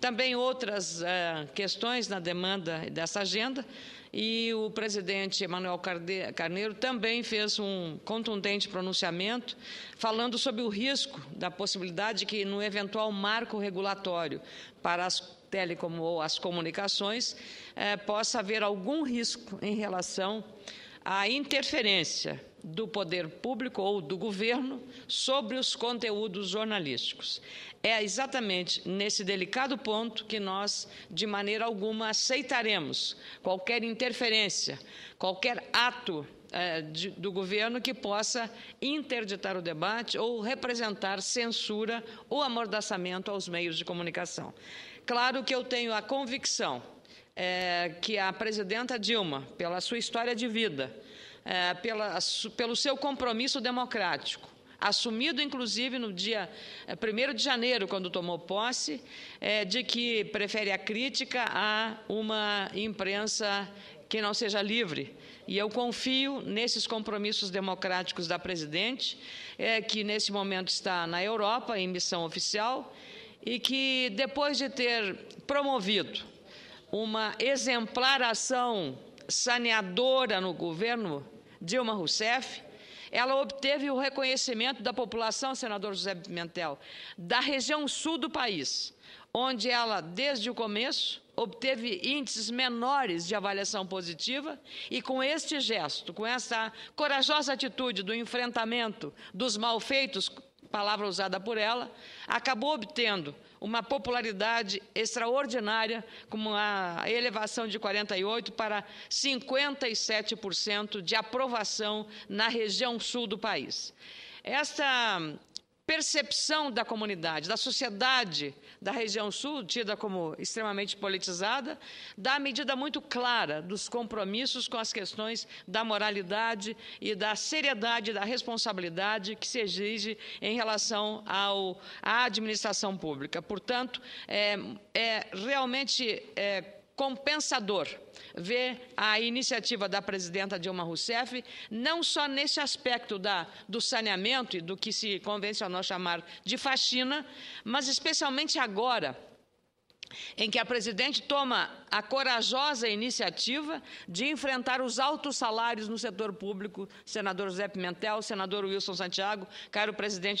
Também outras uh, questões na demanda dessa agenda, e o presidente Emanuel Carneiro também fez um contundente pronunciamento falando sobre o risco da possibilidade que, no eventual marco regulatório para as telecom ou as comunicações, eh, possa haver algum risco em relação a interferência do poder público ou do governo sobre os conteúdos jornalísticos. É exatamente nesse delicado ponto que nós, de maneira alguma, aceitaremos qualquer interferência, qualquer ato eh, de, do governo que possa interditar o debate ou representar censura ou amordaçamento aos meios de comunicação. Claro que eu tenho a convicção é, que a presidenta Dilma, pela sua história de vida, é, pela, pelo seu compromisso democrático, assumido inclusive no dia 1 é, de janeiro, quando tomou posse, é, de que prefere a crítica a uma imprensa que não seja livre. E eu confio nesses compromissos democráticos da presidente, é, que nesse momento está na Europa, em missão oficial, e que depois de ter promovido uma exemplar ação saneadora no governo Dilma Rousseff, ela obteve o reconhecimento da população, senador José Pimentel, da região sul do país, onde ela, desde o começo, obteve índices menores de avaliação positiva e com este gesto, com essa corajosa atitude do enfrentamento dos malfeitos palavra usada por ela, acabou obtendo uma popularidade extraordinária, com uma elevação de 48% para 57% de aprovação na região sul do país. Esta percepção da comunidade, da sociedade da região sul, tida como extremamente politizada, dá a medida muito clara dos compromissos com as questões da moralidade e da seriedade, da responsabilidade que se exige em relação ao, à administração pública. Portanto, é, é realmente. É, compensador ver a iniciativa da presidenta Dilma Rousseff, não só nesse aspecto da, do saneamento e do que se convencionou chamar de faxina, mas especialmente agora, em que a presidente toma a corajosa iniciativa de enfrentar os altos salários no setor público, senador José Pimentel, senador Wilson Santiago, caro presidente